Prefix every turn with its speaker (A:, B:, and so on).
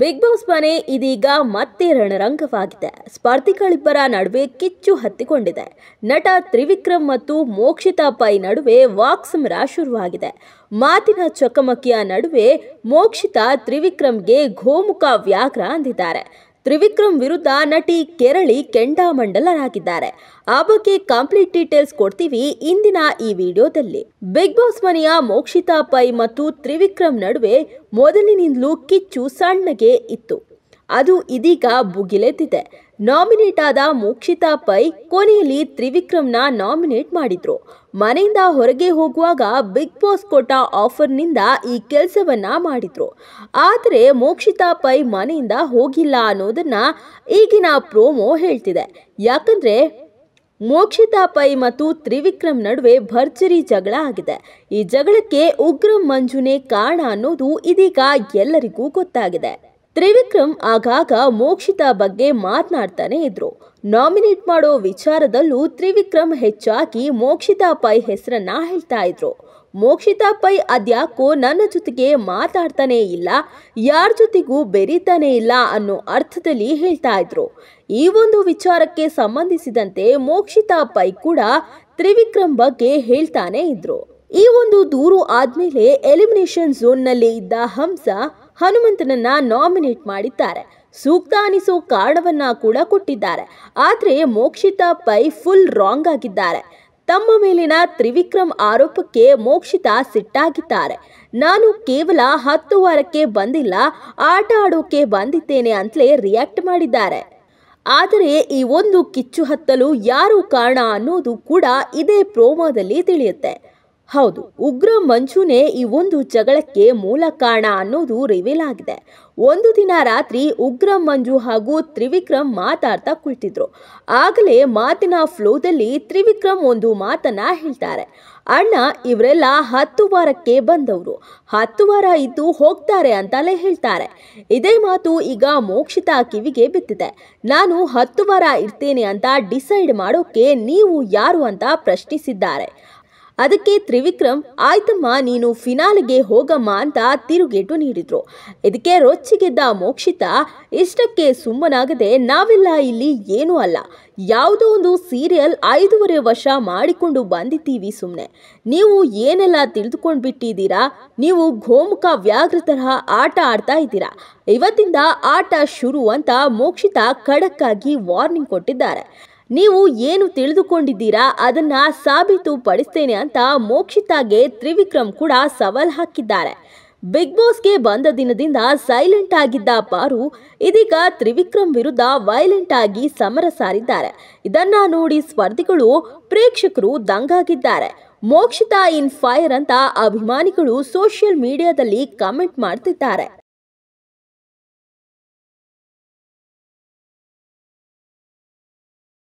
A: big boss ಮನೆ ಇದೀಗ ಮತ್ತೆ ರಣರಂಗವಾಗಿದೆ ಸ್ಪರ್ಧಿಗಳಿಬ್ಬರ ನಡುವೆ ಕಿಚ್ಚು ಹತ್ತಿಕೊಂಡಿದೆ ನಟ ತ್ರಿವಿಕ್ರಮ್ ಮತ್ತು ಮೋಕ್ಷಿತಾ ಪೈ ನಡುವೆ ವಾಕ್ಸಮರ ಶುರುವಾಗಿದೆ ಮಾತಿನ ಚಕಮಕಿಯ ನಡುವೆ ಮೋಕ್ಷಿತಾ ತ್ರಿವಿಕ್ರಮ್ಗೆ ಗೋಮುಖ ವ್ಯಾಘ್ರ ಅಂದಿದ್ದಾರೆ ತ್ರಿವಿಕ್ರಮ್ ವಿರುದ್ಧ ನಟಿ ಕೆರಳಿ ಕೆಂಡಾಮಂಡಲರಾಗಿದ್ದಾರೆ ಆ ಬಗ್ಗೆ ಕಂಪ್ಲೀಟ್ ಡೀಟೇಲ್ಸ್ ಕೊಡ್ತೀವಿ ಇಂದಿನ ಈ ವಿಡಿಯೋದಲ್ಲಿ ಬಿಗ್ ಬಾಸ್ ಮನೆಯ ಮೋಕ್ಷಿತಾ ಪೈ ಮತ್ತು ತ್ರಿವಿಕ್ರಮ್ ನಡುವೆ ಮೊದಲಿನಿಂದಲೂ ಕಿಚ್ಚು ಸಣ್ಣಗೆ ಇತ್ತು ಅದು ಇದೀಗ ಬುಗಿಲೆದ್ದಿದೆ ನಾಮಿನೇಟ್ ಆದ ಮೋಕ್ಷಿತಾ ಪೈ ಕೊನೆಯಲ್ಲಿ ತ್ರಿವಿಕ್ರಮ್ನ ನಾಮಿನೇಟ್ ಮಾಡಿದ್ರು ಮನೆಯಿಂದ ಹೊರಗೆ ಹೋಗುವಾಗ ಬಿಗ್ ಬಾಸ್ ಕೊಟ್ಟ ಆಫರ್ನಿಂದ ಈ ಕೆಲಸವನ್ನ ಮಾಡಿದ್ರು ಆದರೆ ಮೋಕ್ಷಿತಾ ಪೈ ಮನೆಯಿಂದ ಹೋಗಿಲ್ಲ ಅನ್ನೋದನ್ನ ಈಗಿನ ಪ್ರೋಮೋ ಹೇಳ್ತಿದೆ ಯಾಕಂದ್ರೆ ಮೋಕ್ಷಿತಾ ಪೈ ಮತ್ತು ತ್ರಿವಿಕ್ರಮ್ ನಡುವೆ ಭರ್ಜರಿ ಜಗಳ ಆಗಿದೆ ಈ ಜಗಳಕ್ಕೆ ಉಗ್ರಂ ಮಂಜುನೆ ಕಾರಣ ಅನ್ನೋದು ಇದೀಗ ಎಲ್ಲರಿಗೂ ಗೊತ್ತಾಗಿದೆ ತ್ರಿವಿಕ್ರಮ್ ಆಗಾಗ ಮೋಕ್ಷಿತ ಬಗ್ಗೆ ಮಾತನಾಡ್ತಾನೆ ಇದ್ರು ನಾಮಿನೇಟ್ ಮಾಡೋ ವಿಚಾರದಲ್ಲೂ ತ್ರಿವಿಕ್ರಮ್ ಹೆಚ್ಚಾಗಿ ಮೋಕ್ಷಿತಾ ಪೈ ಹೆಸರನ್ನ ಹೇಳ್ತಾ ಇದ್ರು ಮೋಕ್ಷಿತಾ ಪೈ ಅದ್ಯಾಕೋ ನನ್ನ ಜೊತೆಗೆ ಮಾತಾಡ್ತಾನೆ ಇಲ್ಲ ಯಾರ ಜೊತೆಗೂ ಬೆರೀತಾನೆ ಇಲ್ಲ ಅನ್ನೋ ಅರ್ಥದಲ್ಲಿ ಹೇಳ್ತಾ ಇದ್ರು ಈ ಒಂದು ವಿಚಾರಕ್ಕೆ ಸಂಬಂಧಿಸಿದಂತೆ ಮೋಕ್ಷಿತಾ ಪೈ ಕೂಡ ತ್ರಿವಿಕ್ರಮ್ ಬಗ್ಗೆ ಹೇಳ್ತಾನೆ ಇದ್ರು ಈ ಒಂದು ದೂರು ಆದ್ಮೇಲೆ ಎಲಿಮಿನೇಷನ್ ಝೋನ್ನಲ್ಲಿ ಇದ್ದ ಹಂಸ ಹನುಮಂತನನ್ನ ನಾಮಿನೇಟ್ ಮಾಡಿದ್ದಾರೆ ಸೂಕ್ತ ಅನಿಸೋ ಕಾರಣವನ್ನ ಕೂಡ ಕೊಟ್ಟಿದ್ದಾರೆ ಆದರೆ ಮೋಕ್ಷಿತಾ ಪೈ ಫುಲ್ ರಾಂಗ್ ಆಗಿದ್ದಾರೆ ತಮ್ಮ ಮೇಲಿನ ತ್ರಿವಿಕ್ರಮ್ ಆರೋಪಕ್ಕೆ ಮೋಕ್ಷಿತಾ ಸಿಟ್ಟಾಗಿದ್ದಾರೆ ನಾನು ಕೇವಲ ಹತ್ತು ವಾರಕ್ಕೆ ಬಂದಿಲ್ಲ ಆಟ ಆಡೋಕೆ ಬಂದಿದ್ದೇನೆ ಅಂತಲೇ ರಿಯಾಕ್ಟ್ ಮಾಡಿದ್ದಾರೆ ಆದರೆ ಈ ಒಂದು ಕಿಚ್ಚು ಹತ್ತಲು ಯಾರು ಕಾರಣ ಅನ್ನೋದು ಕೂಡ ಇದೇ ಪ್ರೋಮೋದಲ್ಲಿ ತಿಳಿಯುತ್ತೆ ಹೌದು ಉಗ್ರ ಮಂಜುನೇ ಈ ಒಂದು ಜಗಳಕ್ಕೆ ಮೂಲ ಕಾರಣ ಅನ್ನೋದು ರಿವೀಲ್ ಆಗಿದೆ ಒಂದು ದಿನ ರಾತ್ರಿ ಉಗ್ರ ಮಂಜು ಹಾಗೂ ತ್ರಿವಿಕ್ರಮ್ ಮಾತಾಡ್ತಾ ಕುಳಿತಿದ್ರು ಆಗಲೇ ಮಾತಿನ ಫ್ಲೋದಲ್ಲಿ ತ್ರಿವಿಕ್ರಮ್ ಒಂದು ಮಾತನ್ನ ಹೇಳ್ತಾರೆ ಅಣ್ಣ ಇವರೆಲ್ಲ ಹತ್ತು ವಾರಕ್ಕೆ ಬಂದವರು ಹತ್ತು ವಾರ ಇದ್ದು ಹೋಗ್ತಾರೆ ಅಂತಲೇ ಹೇಳ್ತಾರೆ ಇದೇ ಮಾತು ಈಗ ಮೋಕ್ಷಿತ ಕಿವಿಗೆ ಬಿತ್ತಿದೆ ನಾನು ಹತ್ತು ವಾರ ಇರ್ತೇನೆ ಅಂತ ಡಿಸೈಡ್ ಮಾಡೋಕೆ ನೀವು ಯಾರು ಅಂತ ಪ್ರಶ್ನಿಸಿದ್ದಾರೆ ಅದಕ್ಕೆ ತ್ರಿವಿಕ್ರಮ್ ಆಯ್ತಮ್ಮ ನೀನು ಫಿನಾಲ್ಗೆ ಹೋಗಮ್ಮ ಅಂತ ತಿರುಗೇಟು ನೀಡಿದ್ರು ಇದಕ್ಕೆ ರೊಚ್ಚಿಗೆದ್ದ ಮೋಕ್ಷಿತಾ ಇಷ್ಟಕ್ಕೆ ಸುಮ್ಮನಾಗದೆ ನಾವೆಲ್ಲ ಇಲ್ಲಿ ಏನೂ ಅಲ್ಲ ಯಾವುದೋ ಒಂದು ಸೀರಿಯಲ್ ಐದೂವರೆ ವರ್ಷ ಮಾಡಿಕೊಂಡು ಬಂದಿದ್ದೀವಿ ಸುಮ್ಮನೆ ನೀವು ಏನೆಲ್ಲ ತಿಳಿದುಕೊಂಡು ಬಿಟ್ಟಿದ್ದೀರಾ ನೀವು ಗೋಮುಖ ವ್ಯಾಘ್ರ ತರಹ ಆಟ ಆಡ್ತಾ ಇದ್ದೀರಾ ಇವತ್ತಿಂದ ಆಟ ಶುರು ಅಂತ ಮೋಕ್ಷಿತಾ ಖಡಕ್ಕಾಗಿ ವಾರ್ನಿಂಗ್ ಕೊಟ್ಟಿದ್ದಾರೆ ನೀವು ಏನು ತಿಳಿದುಕೊಂಡಿದ್ದೀರಾ ಅದನ್ನ ಸಾಬೀತು ಪಡಿಸ್ತೇನೆ ಅಂತ ಮೋಕ್ಷಿತಾಗೆ ತ್ರಿವಿಕ್ರಮ್ ಕೂಡ ಸವಾಲ್ ಹಾಕಿದ್ದಾರೆ ಬಿಗ್ ಬಾಸ್ಗೆ ಬಂದ ದಿನದಿಂದ ಸೈಲೆಂಟ್ ಆಗಿದ್ದ ಪಾರು ಇದೀಗ ತ್ರಿವಿಕ್ರಮ್ ವಿರುದ್ಧ ವೈಲೆಂಟ್ ಆಗಿ ಸಮರ ಸಾರಿದ್ದಾರೆ ಇದನ್ನ ನೋಡಿ ಸ್ಪರ್ಧಿಗಳು ಪ್ರೇಕ್ಷಕರು ದಂಗಾಗಿದ್ದಾರೆ ಮೋಕ್ಷಿತಾ ಇನ್ ಫೈರ್ ಅಂತ ಅಭಿಮಾನಿಗಳು ಸೋಷಿಯಲ್ ಮೀಡಿಯಾದಲ್ಲಿ ಕಮೆಂಟ್ ಮಾಡ್ತಿದ್ದಾರೆ